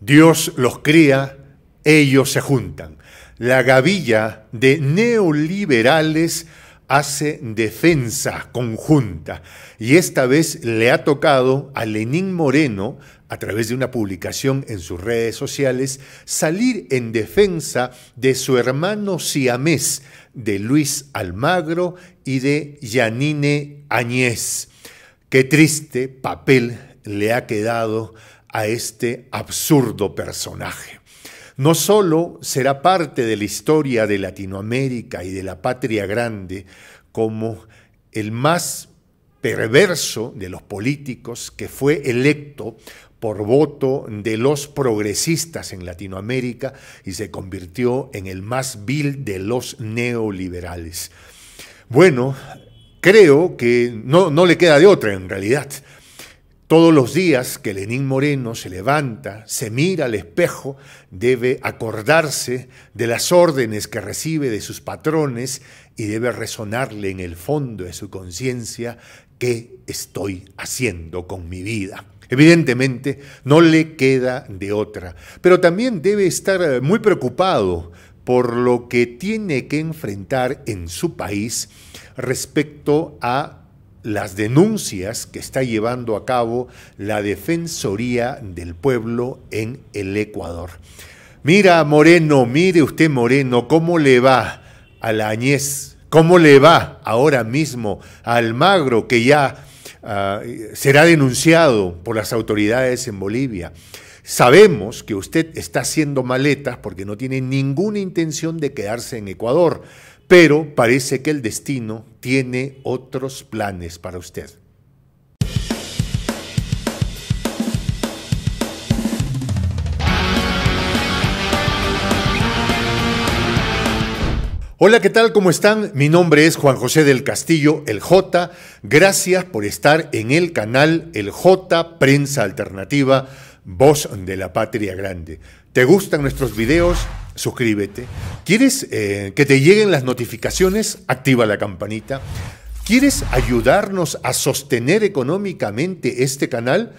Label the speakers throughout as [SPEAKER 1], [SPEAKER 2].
[SPEAKER 1] Dios los cría, ellos se juntan. La gavilla de neoliberales hace defensa conjunta y esta vez le ha tocado a Lenín Moreno, a través de una publicación en sus redes sociales, salir en defensa de su hermano siamés, de Luis Almagro y de Yanine Añez. Qué triste papel le ha quedado a este absurdo personaje. No solo será parte de la historia de Latinoamérica y de la patria grande como el más perverso de los políticos que fue electo por voto de los progresistas en Latinoamérica y se convirtió en el más vil de los neoliberales. Bueno, creo que no, no le queda de otra en realidad. Todos los días que Lenín Moreno se levanta, se mira al espejo, debe acordarse de las órdenes que recibe de sus patrones y debe resonarle en el fondo de su conciencia qué estoy haciendo con mi vida. Evidentemente, no le queda de otra, pero también debe estar eh, muy preocupado por lo que tiene que enfrentar en su país respecto a las denuncias que está llevando a cabo la Defensoría del Pueblo en el Ecuador. Mira, Moreno, mire usted, Moreno, cómo le va a la Añez, cómo le va ahora mismo al magro que ya ah, será denunciado por las autoridades en Bolivia. Sabemos que usted está haciendo maletas porque no tiene ninguna intención de quedarse en Ecuador pero parece que el destino tiene otros planes para usted. Hola, ¿qué tal? ¿Cómo están? Mi nombre es Juan José del Castillo, el J. Gracias por estar en el canal El J Prensa Alternativa, voz de la patria grande. ¿Te gustan nuestros videos? suscríbete. ¿Quieres eh, que te lleguen las notificaciones? Activa la campanita. ¿Quieres ayudarnos a sostener económicamente este canal?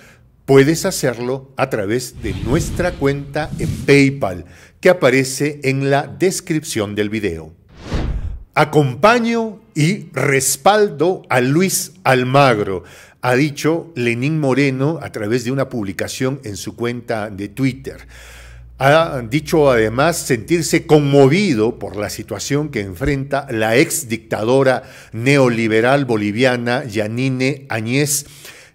[SPEAKER 1] Puedes hacerlo a través de nuestra cuenta en PayPal, que aparece en la descripción del video. Acompaño y respaldo a Luis Almagro, ha dicho Lenín Moreno a través de una publicación en su cuenta de Twitter. Ha dicho además sentirse conmovido por la situación que enfrenta la ex dictadora neoliberal boliviana Yanine Añez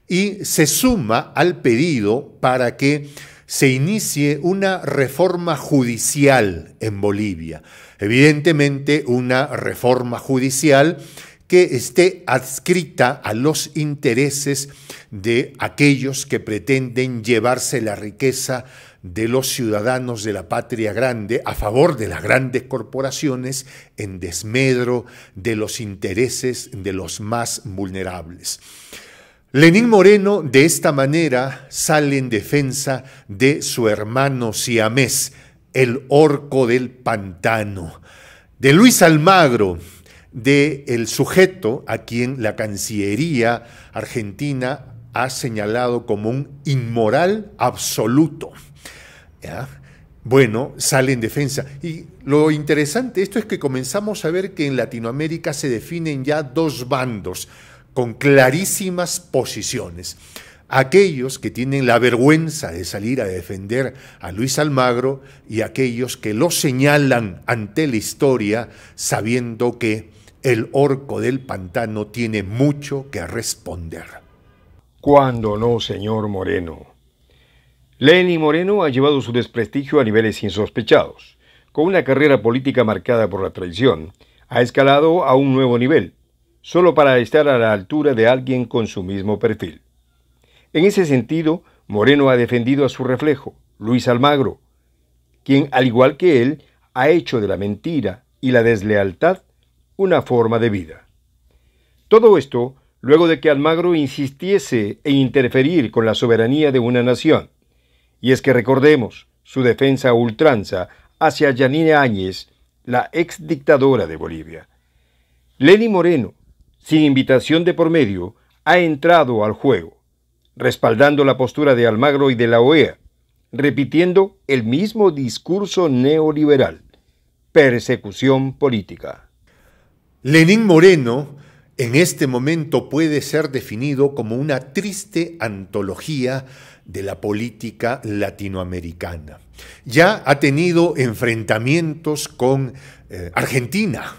[SPEAKER 1] y se suma al pedido para que se inicie una reforma judicial en Bolivia. Evidentemente una reforma judicial que esté adscrita a los intereses de aquellos que pretenden llevarse la riqueza de los ciudadanos de la patria grande a favor de las grandes corporaciones en desmedro de los intereses de los más vulnerables. Lenín Moreno de esta manera sale en defensa de su hermano siamés, el orco del pantano, de Luis Almagro, de el sujeto a quien la Cancillería argentina ha señalado como un inmoral absoluto. Bueno, sale en defensa. Y lo interesante esto es que comenzamos a ver que en Latinoamérica se definen ya dos bandos con clarísimas posiciones. Aquellos que tienen la vergüenza de salir a defender a Luis Almagro y aquellos que lo señalan ante la historia sabiendo que el orco del pantano tiene mucho que
[SPEAKER 2] responder. ¿Cuándo no, señor Moreno? Lenny Moreno ha llevado su desprestigio a niveles insospechados. Con una carrera política marcada por la traición, ha escalado a un nuevo nivel, solo para estar a la altura de alguien con su mismo perfil. En ese sentido, Moreno ha defendido a su reflejo, Luis Almagro, quien, al igual que él, ha hecho de la mentira y la deslealtad una forma de vida. Todo esto luego de que Almagro insistiese en interferir con la soberanía de una nación, y es que recordemos su defensa ultranza hacia Yanine Áñez, la ex dictadora de Bolivia. Lenin Moreno, sin invitación de por medio, ha entrado al juego, respaldando la postura de Almagro y de la OEA, repitiendo el mismo discurso neoliberal, persecución política. Lenin Moreno en este momento puede ser
[SPEAKER 1] definido como una triste antología de la política latinoamericana. Ya ha tenido enfrentamientos con eh, Argentina,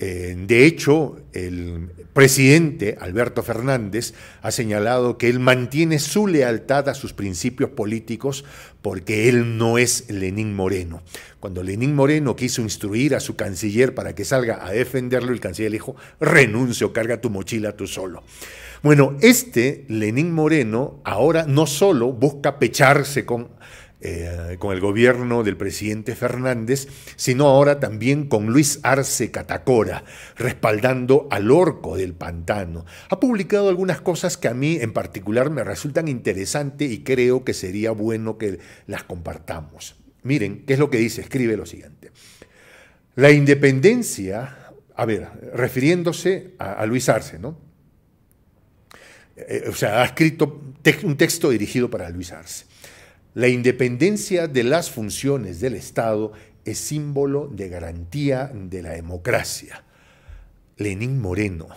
[SPEAKER 1] eh, de hecho, el presidente Alberto Fernández ha señalado que él mantiene su lealtad a sus principios políticos porque él no es Lenín Moreno. Cuando Lenín Moreno quiso instruir a su canciller para que salga a defenderlo, el canciller dijo, renuncio, carga tu mochila tú solo. Bueno, este Lenín Moreno ahora no solo busca pecharse con eh, con el gobierno del presidente Fernández, sino ahora también con Luis Arce Catacora, respaldando al orco del pantano. Ha publicado algunas cosas que a mí en particular me resultan interesantes y creo que sería bueno que las compartamos. Miren, ¿qué es lo que dice? Escribe lo siguiente. La independencia, a ver, refiriéndose a, Luis Arce, ¿no? Eh, eh, o sea, ha escrito un texto dirigido para Luis Arce. La independencia de las funciones del Estado es símbolo de garantía de la democracia. Lenín Moreno,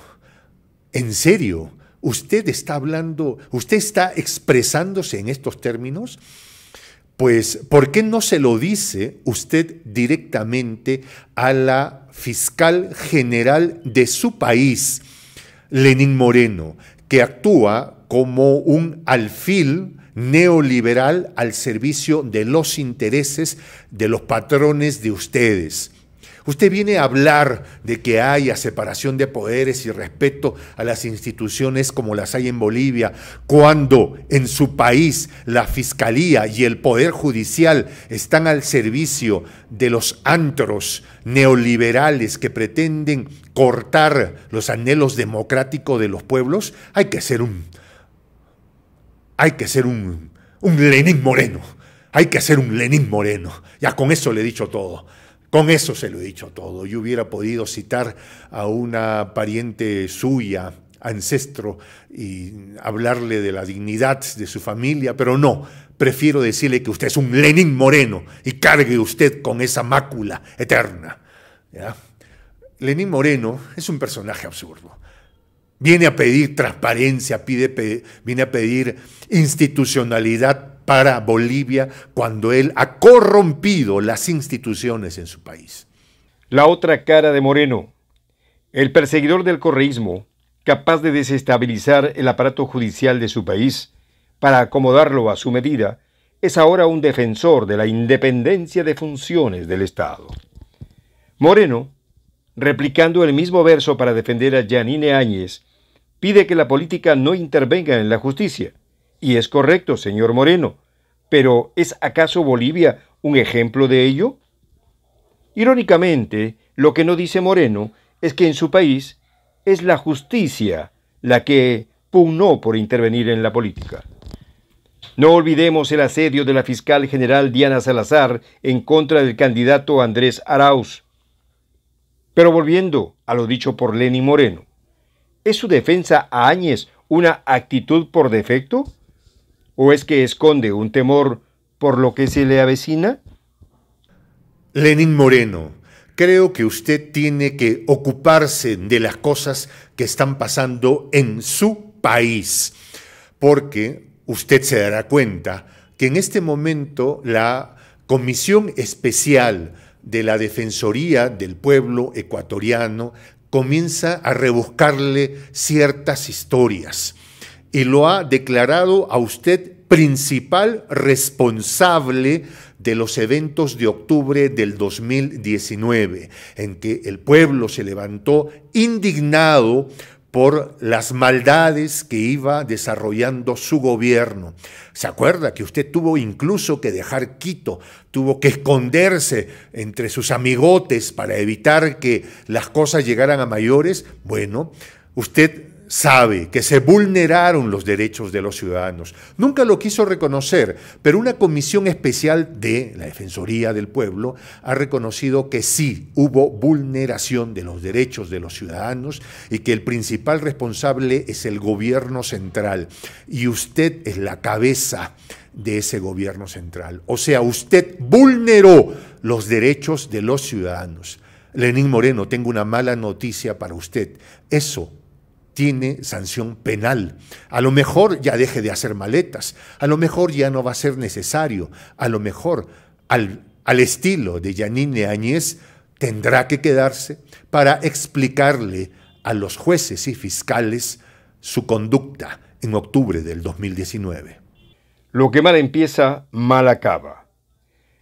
[SPEAKER 1] ¿en serio? ¿Usted está hablando, usted está expresándose en estos términos? Pues, ¿por qué no se lo dice usted directamente a la fiscal general de su país, Lenín Moreno, que actúa como un alfil neoliberal al servicio de los intereses de los patrones de ustedes. Usted viene a hablar de que haya separación de poderes y respeto a las instituciones como las hay en Bolivia, cuando en su país la fiscalía y el poder judicial están al servicio de los antros neoliberales que pretenden cortar los anhelos democráticos de los pueblos, hay que ser un hay que ser un, Lenin Moreno, hay que ser un Lenin Moreno. Ya con eso le he dicho todo. Con eso se lo he dicho todo. Yo hubiera podido citar a una pariente suya, ancestro, y hablarle de la dignidad de su familia, pero no, prefiero decirle que usted es un Lenin Moreno y cargue usted con esa mácula eterna. Lenin Moreno es un personaje absurdo. Viene a pedir transparencia, pide, viene a pedir institucionalidad para Bolivia
[SPEAKER 2] cuando él ha corrompido las instituciones en su país. La otra cara de Moreno, el perseguidor del correísmo, capaz de desestabilizar el aparato judicial de su país para acomodarlo a su medida, es ahora un defensor de la independencia de funciones del Estado. Moreno, replicando el mismo verso para defender a Janine Áñez, pide que la política no intervenga en la justicia. Y es correcto, señor Moreno. Pero ¿es acaso Bolivia un ejemplo de ello? Irónicamente, lo que no dice Moreno es que en su país es la justicia la que pugnó por intervenir en la política. No olvidemos el asedio de la fiscal general Diana Salazar en contra del candidato Andrés Arauz. Pero volviendo a lo dicho por Lenny Moreno, ¿Es su defensa a Áñez una actitud por defecto? ¿O es que esconde un temor por lo que se le avecina? Lenín Moreno, creo que
[SPEAKER 1] usted tiene que ocuparse de las cosas que están pasando en su país, porque usted se dará cuenta que en este momento la Comisión Especial de la Defensoría del Pueblo Ecuatoriano comienza a rebuscarle ciertas historias y lo ha declarado a usted principal responsable de los eventos de octubre del 2019, en que el pueblo se levantó indignado por las maldades que iba desarrollando su gobierno. ¿Se acuerda que usted tuvo incluso que dejar Quito, tuvo que esconderse entre sus amigotes para evitar que las cosas llegaran a mayores? Bueno, usted sabe que se vulneraron los derechos de los ciudadanos. Nunca lo quiso reconocer, pero una comisión especial de la Defensoría del Pueblo ha reconocido que sí hubo vulneración de los derechos de los ciudadanos y que el principal responsable es el gobierno central. Y usted es la cabeza de ese gobierno central. O sea, usted vulneró los derechos de los ciudadanos. Lenín Moreno, tengo una mala noticia para usted. Eso tiene sanción penal. A lo mejor ya deje de hacer maletas, a lo mejor ya no va a ser necesario, a lo mejor al, al estilo de Yanine Áñez tendrá que quedarse para explicarle a los jueces y fiscales su
[SPEAKER 2] conducta en octubre del 2019. Lo que mal empieza, mal acaba.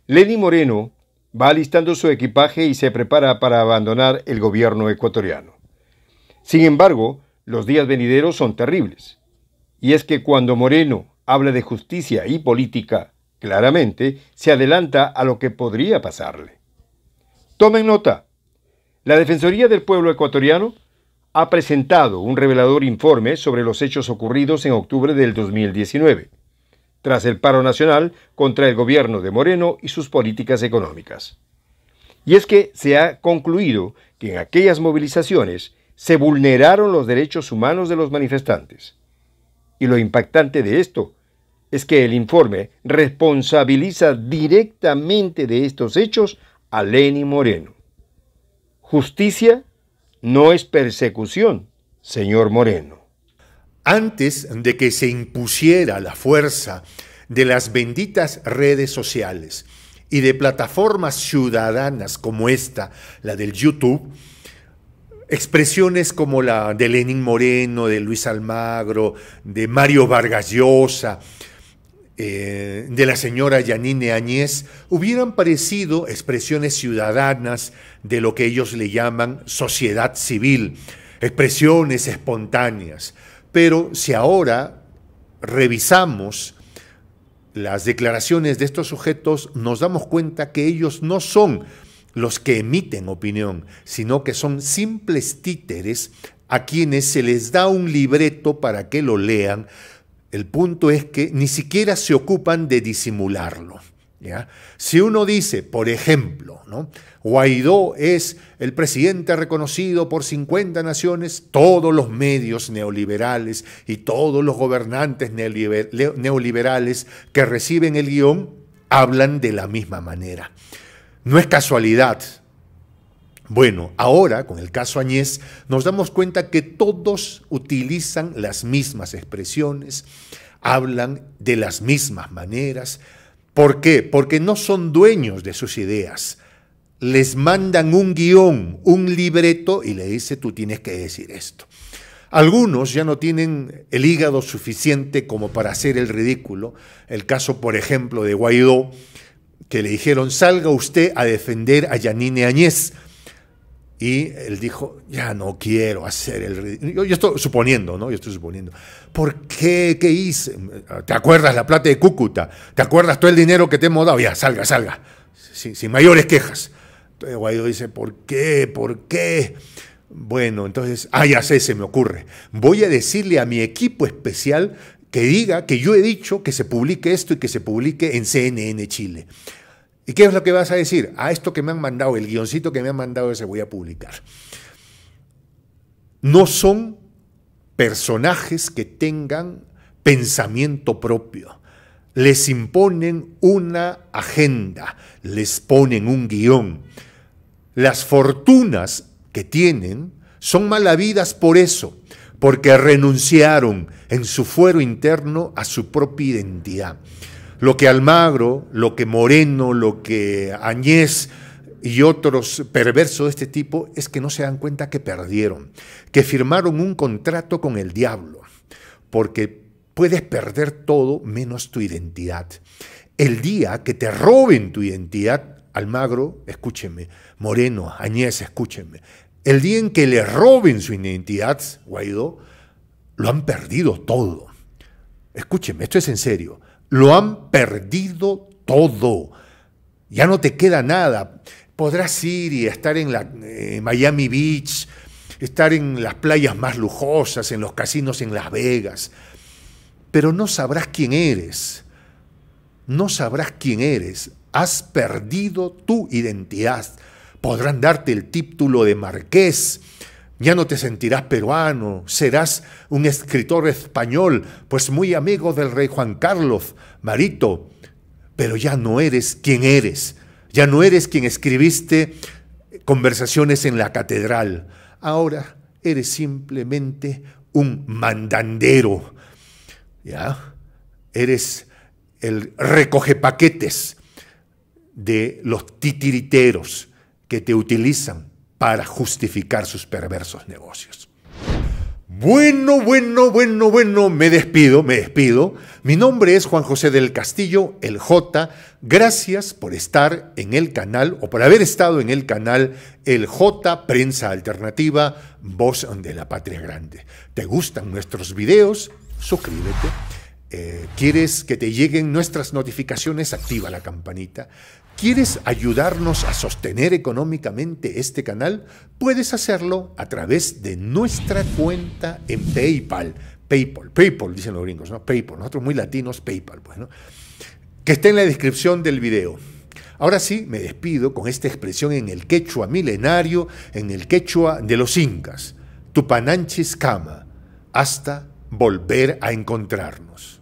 [SPEAKER 2] Lenny Moreno va alistando su equipaje y se prepara para abandonar el gobierno ecuatoriano. Sin embargo, los días venideros son terribles. Y es que cuando Moreno habla de justicia y política, claramente se adelanta a lo que podría pasarle. Tomen nota. La Defensoría del Pueblo Ecuatoriano ha presentado un revelador informe sobre los hechos ocurridos en octubre del 2019, tras el paro nacional contra el gobierno de Moreno y sus políticas económicas. Y es que se ha concluido que en aquellas movilizaciones se vulneraron los derechos humanos de los manifestantes. Y lo impactante de esto es que el informe responsabiliza directamente de estos hechos a Lenín Moreno. Justicia no es persecución, señor Moreno. Antes de que se impusiera la fuerza de las benditas
[SPEAKER 1] redes sociales y de plataformas ciudadanas como esta, la del YouTube, Expresiones como la de Lenín Moreno, de Luis Almagro, de Mario Vargas Llosa, eh, de la señora Yanine Añez, hubieran parecido expresiones ciudadanas de lo que ellos le llaman sociedad civil, expresiones espontáneas. Pero si ahora revisamos las declaraciones de estos sujetos, nos damos cuenta que ellos no son los que emiten opinión, sino que son simples títeres a quienes se les da un libreto para que lo lean. El punto es que ni siquiera se ocupan de disimularlo. Si uno dice, por ejemplo, ¿no? Guaidó es el presidente reconocido por 50 naciones, todos los medios neoliberales y todos los gobernantes neoliberales que reciben el guión hablan de la misma manera. No es casualidad. Bueno, ahora con el caso Añez nos damos cuenta que todos utilizan las mismas expresiones, hablan de las mismas maneras. ¿Por qué? Porque no son dueños de sus ideas. Les mandan un guión, un libreto y le dice tú tienes que decir esto. Algunos ya no tienen el hígado suficiente como para hacer el ridículo. El caso, por ejemplo, de Guaidó, que le dijeron, salga usted a defender a Yanine Añez. Y él dijo, ya no quiero hacer el... Yo, estoy suponiendo, ¿no? Yo estoy suponiendo. ¿Por qué? ¿Qué hice? ¿Te acuerdas la plata de Cúcuta? ¿Te acuerdas todo el dinero que te hemos dado? Ya, salga, salga. Sin, mayores quejas. Entonces Guaidó dice, ¿por qué? ¿Por qué? Bueno, entonces, ah, ya sé, se me ocurre. Voy a decirle a mi equipo especial que diga que yo he dicho que se publique esto y que se publique en CNN Chile. ¿Y qué es lo que vas a decir? A esto que me han mandado, el guioncito que me han mandado, se voy a publicar. No son personajes que tengan pensamiento propio. Les imponen una agenda, les ponen un guión. Las fortunas que tienen son malavidas por eso porque renunciaron en su fuero interno a su propia identidad. Lo que Almagro, lo que Moreno, lo que Añez y otros perversos de este tipo es que no se dan cuenta que perdieron, que firmaron un contrato con el diablo, porque puedes perder todo menos tu identidad. El día que te roben tu identidad, Almagro, escúcheme, Moreno, Añez, escúcheme, el día en que le roben su identidad, Guaidó, lo han perdido todo. Escúcheme, esto es en serio. Lo han perdido todo. Ya no te queda nada. Podrás ir y estar en la, eh, Miami Beach, estar en las playas más lujosas, en los casinos en Las Vegas, pero no sabrás quién eres. No sabrás quién eres. Has perdido tu identidad podrán darte el título de marqués, ya no te sentirás peruano, serás un escritor español, pues muy amigo del rey Juan Carlos, Marito, pero ya no eres quien eres, ya no eres quien escribiste conversaciones en la catedral, ahora eres simplemente un mandandero, ¿ya? Eres el recogepaquetes de los titiriteros, que te utilizan para justificar sus perversos negocios. Bueno, bueno, bueno, bueno, me despido, me despido. Mi nombre es Juan José del Castillo, el J. Gracias por estar en el canal o por haber estado en el canal El J Prensa Alternativa, voz de la patria grande. ¿Te gustan nuestros videos? Suscríbete. Eh, ¿Quieres que te lleguen nuestras notificaciones? Activa la campanita. ¿Quieres ayudarnos a sostener económicamente este canal? Puedes hacerlo a través de nuestra cuenta en PayPal. PayPal, PayPal, dicen los gringos, ¿no? PayPal, nosotros muy latinos, PayPal, bueno. Pues, que está en la descripción del video. Ahora sí, me despido con esta expresión en el quechua milenario, en el quechua de los incas. Tupananchis cama, hasta volver a encontrarnos.